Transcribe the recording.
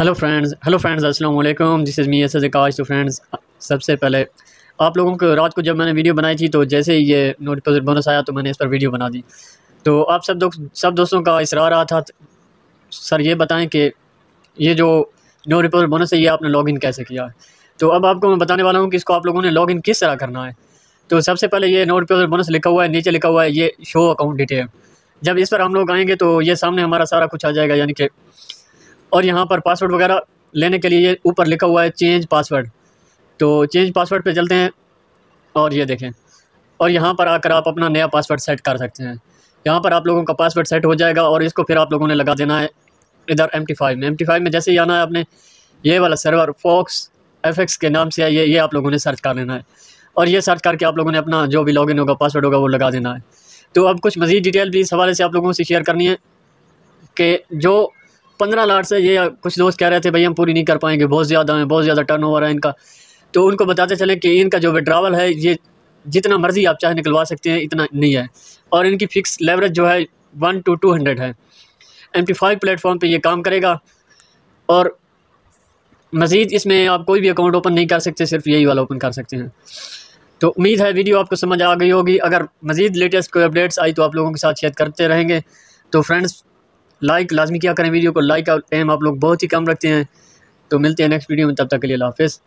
hello friends hello friends अस्सलाम वालेकुम this is me S S तो फ्रेंड्स सबसे पहले आप लोगों को रात को जब मैंने वीडियो बनाई थी तो जैसे ही ये नोटिफिकेशन बोनस आया तो मैंने इस पर वीडियो बना दी तो आप सब दो, सब दोस्तों का इसरा रहा था सर ये बताएं कि ये जो नो रिपोर्ट बोनस है ये आपने लॉगिन कैसे किया है तो अब आपको मैं बताने वाला हूँ कि इसको आप लोगों ने लॉगिन किस तरह करना है तो सबसे पहले ये नो रिपोर्ट बोनस लिखा हुआ है नीचे लिखा हुआ है ये शो अकाउंट डिटेल जब इस पर हम लोग आएँगे तो ये सामने हमारा सारा कुछ आ जाएगा यानी कि और यहाँ पर पासवर्ड वगैरह लेने के लिए ऊपर लिखा हुआ है चेंज पासवर्ड तो चेंज पासवर्ड पे चलते हैं और ये देखें और यहाँ पर आकर आप अपना नया पासवर्ड सेट कर सकते हैं यहाँ पर आप लोगों का पासवर्ड सेट हो जाएगा और इसको फिर आप लोगों ने लगा देना है इधर एम टी फाइव में एम टी फाइव में जैसे ही आना है आपने ये वाला सर्वर फॉक्स एफ एक्स के नाम से है ये ये आप लोगों ने सर्च कर लेना है और ये सर्च करके आप लोगों ने अपना जो भी लॉगिन होगा पासवर्ड होगा वो लगा देना है तो अब कुछ मज़ीद डिटेल भी इस हवाले से आप लोगों से शेयर करनी है कि जो पंद्रह लाट से ये कुछ दोस्त कह रहे थे भाई हम पूरी नहीं कर पाएंगे बहुत ज़्यादा हैं बहुत ज़्यादा टर्न ओवर है इनका तो उनको बताते चलें कि इनका जो विड्रावल है ये जितना मर्ज़ी आप चाहे निकलवा सकते हैं इतना नहीं है और इनकी फ़िक्स लेवरेज जो है वन टू टू हंड्रेड है एम पी फाइव प्लेटफॉर्म पर यह काम करेगा और मज़ीद इसमें आप कोई भी अकाउंट ओपन नहीं कर सकते सिर्फ यही वाला ओपन कर सकते हैं तो उम्मीद है वीडियो आपको समझ आ गई होगी अगर मज़ीद लेटेस्ट कोई अपडेट्स आई तो आप लोगों के साथ शेयर करते रहेंगे तो फ्रेंड्स लाइक लाजमी क्या करें वीडियो को लाइक एम आप लोग बहुत ही कम रखते हैं तो मिलते हैं नेक्स्ट वीडियो में तब तक के लिए हाफिज़